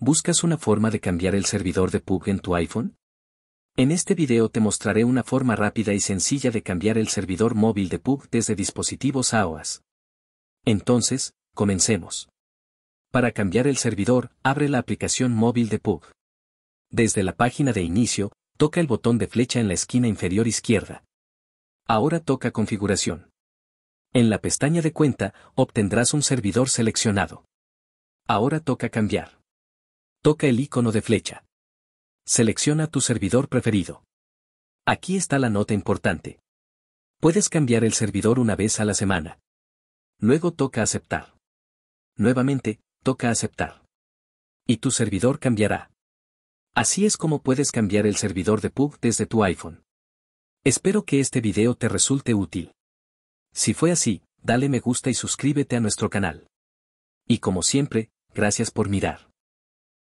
¿Buscas una forma de cambiar el servidor de PUG en tu iPhone? En este video te mostraré una forma rápida y sencilla de cambiar el servidor móvil de PUG desde dispositivos AOAS. Entonces, comencemos. Para cambiar el servidor, abre la aplicación móvil de PUG. Desde la página de inicio, toca el botón de flecha en la esquina inferior izquierda. Ahora toca configuración. En la pestaña de cuenta, obtendrás un servidor seleccionado. Ahora toca cambiar. Toca el icono de flecha. Selecciona tu servidor preferido. Aquí está la nota importante. Puedes cambiar el servidor una vez a la semana. Luego toca aceptar. Nuevamente, toca aceptar. Y tu servidor cambiará. Así es como puedes cambiar el servidor de PUG desde tu iPhone. Espero que este video te resulte útil. Si fue así, dale me gusta y suscríbete a nuestro canal. Y como siempre, gracias por mirar.